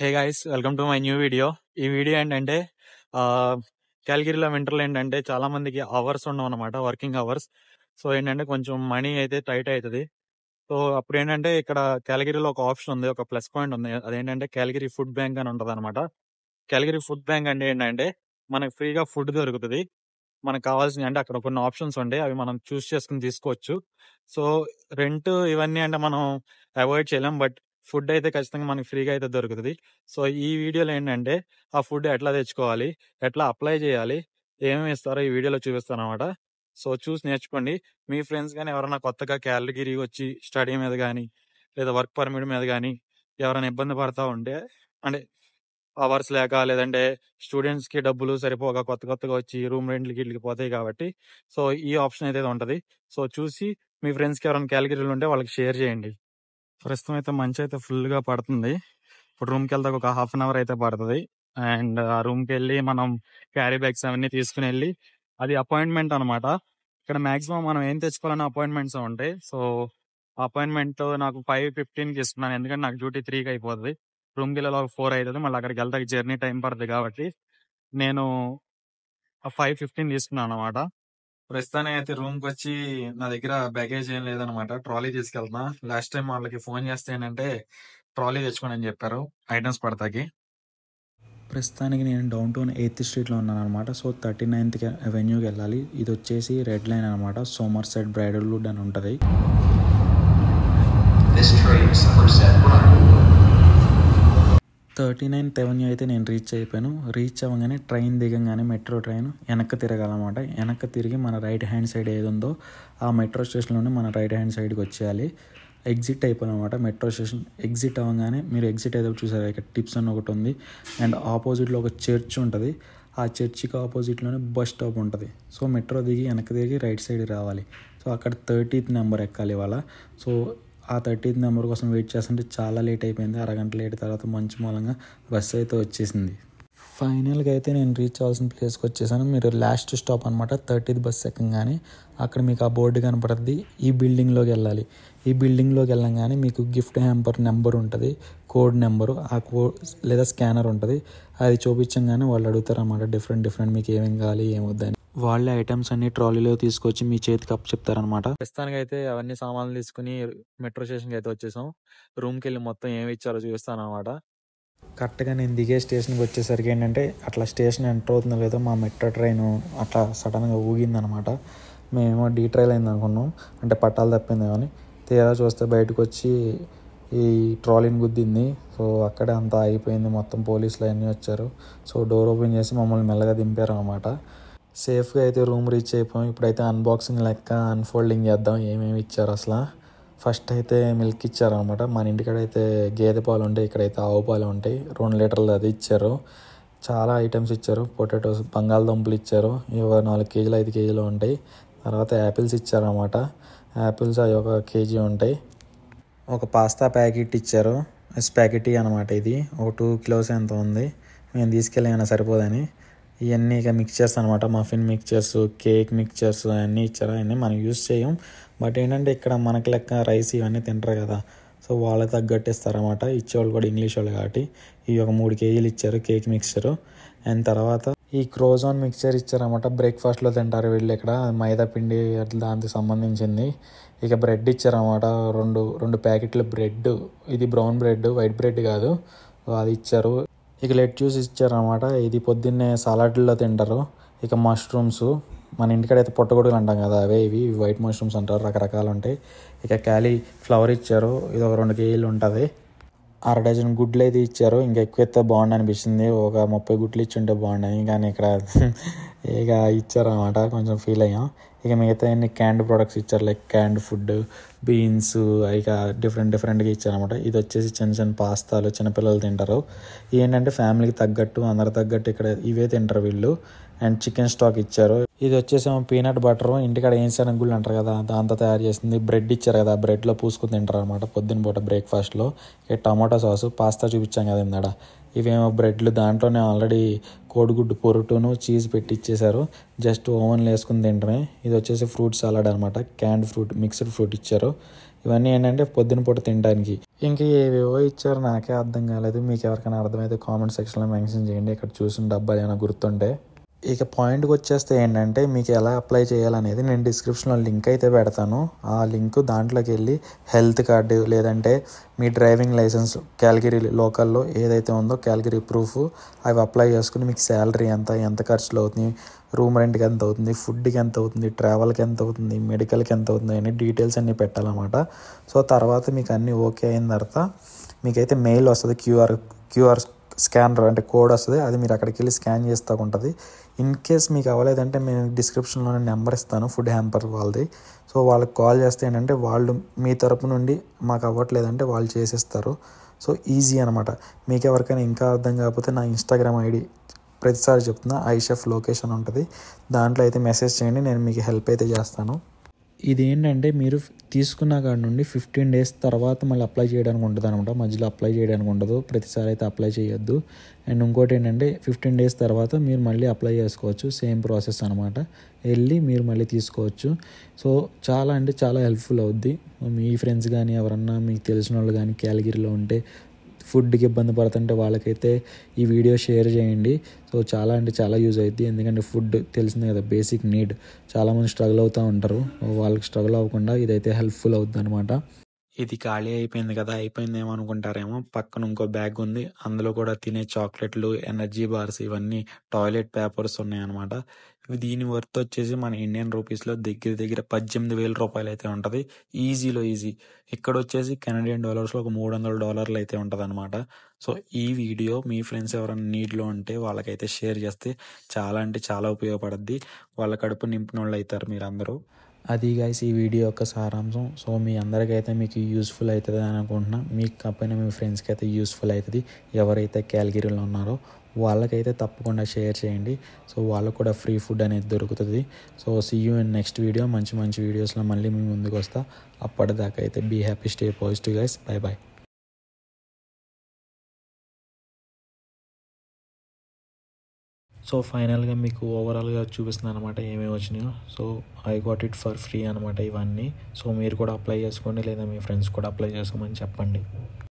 hey guys welcome to my new video ఈ వీడియో ఏంటంటే క్యాలగిరిలో వింటర్లో ఏంటంటే చాలా మందికి అవర్స్ ఉండవు అనమాట వర్కింగ్ అవర్స్ సో ఏంటంటే కొంచెం మనీ అయితే టైట్ అవుతుంది సో అప్పుడు ఏంటంటే ఇక్కడ క్యాలగిరిలో ఒక ఆప్షన్ ఉంది ఒక ప్లస్ పాయింట్ ఉంది అదేంటంటే క్యాలగిరి ఫుడ్ బ్యాంక్ అని ఉంటుంది అనమాట క్యాలగిరి ఫుడ్ బ్యాంక్ అంటే ఏంటంటే మనకు ఫ్రీగా ఫుడ్ దొరుకుతుంది మనకు కావాల్సింది అంటే అక్కడ కొన్ని ఆప్షన్స్ ఉండే అవి మనం చూస్ చేసుకుని తీసుకోవచ్చు సో రెంట్ ఇవన్నీ అంటే మనం అవాయిడ్ చేయలేం బట్ ఫుడ్ అయితే ఖచ్చితంగా మనకి ఫ్రీగా అయితే దొరుకుతుంది సో ఈ వీడియోలో ఏంటంటే ఆ ఫుడ్ ఎట్లా తెచ్చుకోవాలి ఎట్లా అప్లై చేయాలి ఏమేమి ఇస్తారో ఈ వీడియోలో చూపిస్తాను అనమాట సో చూసి నేర్చుకోండి మీ ఫ్రెండ్స్ కానీ ఎవరైనా కొత్తగా క్యాలగిరి వచ్చి స్టడీ మీద కానీ లేదా వర్క్ పర్మిట్ మీద కానీ ఎవరైనా ఇబ్బంది పడతా ఉంటే అంటే అవర్స్ లేక లేదంటే స్టూడెంట్స్కి డబ్బులు సరిపోగా కొత్త కొత్తగా వచ్చి రూమ్ రెంట్లకి ఇళ్ళకి పోతాయి కాబట్టి సో ఈ ఆప్షన్ అయితే ఉంటుంది సో చూసి మీ ఫ్రెండ్స్కి ఎవరైనా క్యాలగిరీలు ఉంటే వాళ్ళకి షేర్ చేయండి ప్రస్తుతం అయితే మంచి అయితే ఫుల్గా పడుతుంది ఇప్పుడు రూమ్కి వెళ్తే ఒక హాఫ్ అన్ అవర్ అయితే పడుతుంది అండ్ ఆ రూమ్కి వెళ్ళి మనం క్యారీ బ్యాగ్స్ అవన్నీ తీసుకుని వెళ్ళి అది అపాయింట్మెంట్ అనమాట ఇక్కడ మాక్సిమం మనం ఏం తెచ్చుకోవాలని అపాయింట్మెంట్స్ ఉంటాయి సో అపాయింట్మెంట్ నాకు ఫైవ్ ఫిఫ్టీన్కి ఇస్తున్నాను ఎందుకంటే నాకు డ్యూటీ త్రీకి అయిపోతుంది రూమ్కి వెళ్ళే ఫోర్ అవుతుంది మళ్ళీ అక్కడికి వెళ్తే జర్నీ టైం పడుతుంది కాబట్టి నేను ఫైవ్ ఫిఫ్టీన్ తీసుకున్నాను అనమాట ప్రస్తుతానికి అయితే రూమ్కి వచ్చి నా దగ్గర బ్యాగేజ్ ఏం లేదనమాట ట్రాలీ తీసుకెళ్తున్నా లాస్ట్ టైం వాళ్ళకి ఫోన్ చేస్తే ఏంటంటే ట్రాలీ తెచ్చుకోండి అని చెప్పారు ఐటమ్స్ పడతాకి ప్రస్తుతానికి నేను డౌన్ టౌన్ ఎయిత్ స్ట్రీట్లో ఉన్నాను అనమాట సో థర్టీ నైన్త్ అవెన్యూకి వెళ్ళాలి ఇది వచ్చేసి రెడ్ లైన్ అనమాట సోమర్ సెట్ బ్రైడల్ వుడ్ అని ఉంటుంది థర్టీ నైన్ తెవెన్యూ అయితే నేను రీచ్ అయిపోయాను రీచ్ అవ్వగానే ట్రైన్ దిగంగానే మెట్రో ట్రైన్ వెనక్కి తిరగాలన్నమాట వెనక్కి తిరిగి మన రైట్ హ్యాండ్ సైడ్ ఏది ఉందో ఆ మెట్రో స్టేషన్లోనే మన రైట్ హ్యాండ్ సైడ్కి వచ్చేయాలి ఎగ్జిట్ అనమాట మెట్రో స్టేషన్ ఎగ్జిట్ అవ్వగానే మీరు ఎగ్జిట్ అయితే చూసారు ఇక్కడ టిప్స్ అని ఒకటి ఉంది అండ్ ఆపోజిట్లో ఒక చర్చ్ ఉంటుంది ఆ చర్చికి ఆపోజిట్లోనే బస్ స్టాప్ ఉంటుంది సో మెట్రో దిగి వెనక్కి దిగి రైట్ సైడ్ రావాలి సో అక్కడ థర్టీత్ నెంబర్ ఎక్కాలి ఇవాళ సో ఆ థర్టీత్ నెంబర్ కోసం వెయిట్ చేస్తుంటే చాలా లేట్ అయిపోయింది అరగంట లేట్ తర్వాత మంచి మూలంగా బస్సు అయితే వచ్చేసింది ఫైనల్గా అయితే నేను రీచ్ అవ్వాల్సిన ప్లేస్కి వచ్చేసాను మీరు లాస్ట్ స్టాప్ అనమాట థర్టీత్ బస్ ఎక్కగానే అక్కడ మీకు ఆ బోర్డు కనపడుతుంది ఈ బిల్డింగ్లోకి వెళ్ళాలి ఈ బిల్డింగ్లోకి వెళ్ళంగానే మీకు గిఫ్ట్ హ్యాంపర్ నెంబర్ ఉంటుంది కోడ్ నెంబరు ఆ కోడ్ లేదా స్కానర్ ఉంటుంది అది చూపించంగానే వాళ్ళు అడుగుతారు అన్నమాట డిఫరెంట్ డిఫరెంట్ మీకు ఏమేమి కావాలి ఏమొద్దని వాళ్ళే ఐటమ్స్ అన్ని ట్రాలీలో తీసుకొచ్చి మీ చేతికి అప్పు చెప్తారనమాట ప్రస్తుతానికి అయితే అవన్నీ సామాన్లు తీసుకుని మెట్రో స్టేషన్కి అయితే వచ్చేసాం రూమ్కి వెళ్ళి మొత్తం ఏమి ఇచ్చారో చూస్తాను అనమాట కరెక్ట్గా నేను దిగే స్టేషన్కి వచ్చేసరికి ఏంటంటే అట్లా స్టేషన్ ఎంటర్ అవుతుందో లేదో మా మెట్రో ట్రైన్ అట్లా సడన్గా ఊగిందనమాట మేమేమో డీ ట్రైల్ అయింది అనుకున్నాం అంటే పట్టాలు తప్పింది కానీ తీరా చూస్తే బయటకు వచ్చి ఈ ట్రాలీని గుద్దింది సో అక్కడే అంతా అయిపోయింది మొత్తం పోలీసులు అన్నీ వచ్చారు సో డోర్ ఓపెన్ చేసి మమ్మల్ని మెల్లగా దింపారు అనమాట సేఫ్గా అయితే రూమ్ రీచ్ అయిపోయాం ఇప్పుడైతే అన్బాక్సింగ్ లెక్క అన్ఫోల్డింగ్ చేద్దాం ఏమేమి ఇచ్చారు అసలు ఫస్ట్ అయితే మిల్క్ ఇచ్చారనమాట మన ఇంటికాడ అయితే గేదె పాలు ఉంటాయి ఇక్కడైతే ఆవు పాలు ఉంటాయి రెండు లీటర్లు అది ఇచ్చారు చాలా ఐటమ్స్ ఇచ్చారు పొటాటోస్ బంగాళదుంపలు ఇచ్చారు ఇవి నాలుగు కేజీలు ఐదు కేజీలు ఉంటాయి తర్వాత యాపిల్స్ ఇచ్చారనమాట యాపిల్స్ అవి ఒక కేజీ ఉంటాయి ఒక పాస్తా ప్యాకెట్ ఇచ్చారు స్పాకెటీ అనమాట ఇది ఒక టూ కిలోస్ ఎంత ఉంది మేము తీసుకెళ్ళి ఏమైనా సరిపోదని ఇవన్నీ ఇక మిక్చర్స్ అనమాట మఫిన్ మిక్చర్స్ కేక్ మిక్చర్స్ అన్నీ ఇచ్చారు అవన్నీ మనం యూస్ చేయం బట్ ఏంటంటే ఇక్కడ మనకి లెక్క రైస్ ఇవన్నీ తింటారు కదా సో వాళ్ళకి తగ్గట్టు ఇస్తారనమాట ఇచ్చేవాళ్ళు కూడా ఇంగ్లీష్ వాళ్ళు కాబట్టి ఇవి ఒక మూడు కేజీలు ఇచ్చారు కేక్ మిక్చరు అండ్ తర్వాత ఈ క్రోజాన్ మిక్చర్ ఇచ్చారనమాట బ్రేక్ఫాస్ట్లో తింటారు వీళ్ళు ఇక్కడ మైదా పిండి దానికి సంబంధించింది ఇక బ్రెడ్ ఇచ్చారనమాట రెండు రెండు ప్యాకెట్లు బ్రెడ్ ఇది బ్రౌన్ బ్రెడ్ వైట్ బ్రెడ్ కాదు అది ఇచ్చారు ఇక లెట్ జ్యూస్ ఇచ్చారనమాట ఇది పొద్దున్నే సలాడ్లో తింటారు ఇక మష్రూమ్స్ మన ఇంటికాడ అయితే పొట్టగొడుగులు అంటాం కదా అవే ఇవి వైట్ మష్రూమ్స్ అంటారు రకరకాలు ఉంటాయి ఇక క్యాలీ ఫ్లవర్ ఇచ్చారు ఇది ఒక రెండు కేజీలు ఉంటుంది అర డజన్ గుడ్లు అయితే ఇచ్చారు ఇంకా ఎక్కువ అయితే బాగుండు ఒక ముప్పై గుడ్లు ఇచ్చి ఉంటే బాగుండని కానీ ఇక్కడ ఇక ఇచ్చారనమాట కొంచెం ఫీల్ అయ్యాం ఇక మిగతా అన్ని క్యాండ్ ప్రొడక్ట్స్ ఇచ్చారు లైక్ క్యాండ్ ఫుడ్ బీన్స్ ఇక డిఫరెంట్ డిఫరెంట్గా ఇచ్చారనమాట ఇది వచ్చేసి చిన్న చిన్న పాస్తాలు చిన్నపిల్లలు తింటారు ఏంటంటే ఫ్యామిలీకి తగ్గట్టు అందరు తగ్గట్టు ఇక్కడ ఇవే తింటారు వీళ్ళు అండ్ చికెన్ స్టాక్ ఇచ్చారు ఇది వచ్చేసేమో పీనట్ బటర్ ఇంటికాడ ఏం గుళ్ళు అంటారు కదా దాంతో తయారు చేసింది బ్రెడ్ ఇచ్చారు కదా బ్రెడ్లో పూసుకుని తింటారు అనమాట పొద్దున్న పూట బ్రేక్ఫాస్ట్లో ఇక టమాటో సాసు పాస్తా చూపించాం కదా ఇందాడ ఇవేమో బ్రెడ్లు దాంట్లోనే ఆల్రెడీ కోడిగుడ్డు పొరుటును చీజ్ పెట్టిచ్చేశారు జస్ట్ ఓవెన్లో వేసుకుని తింటమే ఇది వచ్చేసి ఫ్రూట్ సలాడ్ అనమాట క్యాండ్ ఫ్రూట్ మిక్స్డ్ ఫ్రూట్ ఇచ్చారు ఇవన్నీ ఏంటంటే పొద్దున పూట తినడానికి ఇంకా ఏవేవో ఇచ్చారు నాకే అర్థం కాలేదు మీకు ఎవరికైనా అర్థమైతే కామెంట్ సెక్షన్లో మెన్షన్ చేయండి ఇక్కడ చూసిన డబ్బాలు ఏమైనా గుర్తుంటే ఇక పాయింట్కి వచ్చేస్తే ఏంటంటే మీకు ఎలా అప్లై చేయాలనేది నేను డిస్క్రిప్షన్లో లింక్ అయితే పెడతాను ఆ లింక్ దాంట్లోకి వెళ్ళి హెల్త్ కార్డు లేదంటే మీ డ్రైవింగ్ లైసెన్స్ క్యాలగిరీ లోకల్లో ఏదైతే ఉందో క్యాలగిరీ ప్రూఫ్ అవి అప్లై చేసుకుని మీకు శాలరీ ఎంత ఎంత ఖర్చులు అవుతుంది రూమ్ రెంట్కి ఎంత అవుతుంది ఫుడ్కి ఎంత అవుతుంది ట్రావెల్కి ఎంత అవుతుంది మెడికల్కి ఎంత అవుతుంది అని డీటెయిల్స్ అన్నీ పెట్టాలన్నమాట సో తర్వాత మీకు అన్నీ ఓకే అయిన తర్వాత మీకైతే మెయిల్ వస్తుంది క్యూఆర్ క్యూఆర్ స్కానర్ అంటే కోడ్ వస్తుంది అది మీరు అక్కడికి వెళ్ళి స్కాన్ చేస్తూ ఉంటుంది ఇన్ కేస్ మీకు అవ్వలేదంటే మేము డిస్క్రిప్షన్లో నెంబర్ ఇస్తాను ఫుడ్ హ్యాంపర్ వాళ్ళది సో వాళ్ళకి కాల్ చేస్తే ఏంటంటే వాళ్ళు మీ తరపు నుండి మాకు అవ్వట్లేదంటే వాళ్ళు చేసేస్తారు సో ఈజీ అనమాట మీకు ఎవరికైనా ఇంకా అర్థం కాకపోతే నా ఇన్స్టాగ్రామ్ ఐడి ప్రతిసారి చెప్తున్నా ఐషెఫ్ లొకేషన్ ఉంటుంది దాంట్లో అయితే మెసేజ్ చేయండి నేను మీకు హెల్ప్ అయితే చేస్తాను ఇది ఏంటంటే మీరు తీసుకున్న కాడ నుండి ఫిఫ్టీన్ డేస్ తర్వాత మళ్ళీ అప్లై చేయడానికి ఉంటుంది అనమాట మధ్యలో అప్లై చేయడానికి ఉండదు ప్రతిసారి అయితే అప్లై చేయొద్దు అండ్ ఇంకోటి ఏంటంటే ఫిఫ్టీన్ డేస్ తర్వాత మీరు మళ్ళీ అప్లై చేసుకోవచ్చు సేమ్ ప్రాసెస్ అనమాట వెళ్ళి మీరు మళ్ళీ తీసుకోవచ్చు సో చాలా అంటే చాలా హెల్ప్ఫుల్ అవుద్ది మీ ఫ్రెండ్స్ కానీ ఎవరన్నా మీకు తెలిసిన వాళ్ళు కానీ కేలగిరిలో ఉంటే ఫుడ్కి ఇబ్బంది పడుతుంటే వాళ్ళకైతే ఈ వీడియో షేర్ చేయండి సో చాలా అంటే చాలా యూజ్ అవుతుంది ఎందుకంటే ఫుడ్ తెలిసిందే కదా బేసిక్ నీడ్ చాలామంది స్ట్రగుల్ అవుతూ ఉంటారు వాళ్ళకి స్ట్రగుల్ అవ్వకుండా ఇదైతే హెల్ప్ఫుల్ అవుతుంది అనమాట ఇది ఖాళీ అయిపోయింది కదా అయిపోయిందేమో అనుకుంటారేమో పక్కన ఇంకో బ్యాగ్ ఉంది అందులో కూడా తినే చాక్లెట్లు ఎనర్జీ బార్స్ ఇవన్నీ టాయిలెట్ పేపర్స్ ఉన్నాయన్నమాట ఇవి దీని వర్త్ వచ్చేసి మన ఇండియన్ రూపీస్లో దగ్గర దగ్గర పద్దెనిమిది వేల రూపాయలు అయితే ఉంటుంది ఈజీలో ఈజీ ఇక్కడ వచ్చేసి కెనడియన్ డాలర్స్లో ఒక మూడు వందల డాలర్లు అయితే ఉంటుంది అనమాట సో ఈ వీడియో మీ ఫ్రెండ్స్ ఎవరైనా నీడ్లో ఉంటే వాళ్ళకైతే షేర్ చేస్తే చాలా అంటే చాలా ఉపయోగపడుద్ది వాళ్ళ కడుపు నింపిన వాళ్ళు అవుతారు మీరందరూ అది గైస్ ఈ వీడియో యొక్క సారాంశం సో మీ అందరికైతే మీకు యూస్ఫుల్ అవుతుంది అని అనుకుంటున్నా మీకు కాకపోయినా మీ ఫ్రెండ్స్కి అయితే యూస్ఫుల్ అవుతుంది ఎవరైతే క్యాలగిరీలో ఉన్నారో వాళ్ళకైతే తప్పకుండా షేర్ చేయండి సో వాళ్ళకు కూడా ఫ్రీ ఫుడ్ అనేది దొరుకుతుంది so see you in next video మంచి మంచి వీడియోస్లో మళ్ళీ మీ ముందుకు వస్తా అప్పటిదాకా అయితే be happy stay positive guys bye bye so ఫైనల్గా మీకు ఓవరాల్గా చూపిస్తున్నాను అనమాట ఏమేమి వచ్చినాయో so I got it for free అనమాట ఇవన్నీ సో మీరు కూడా అప్లై చేసుకోండి లేదా మీ ఫ్రెండ్స్ కూడా అప్లై చేసుకోమని చెప్పండి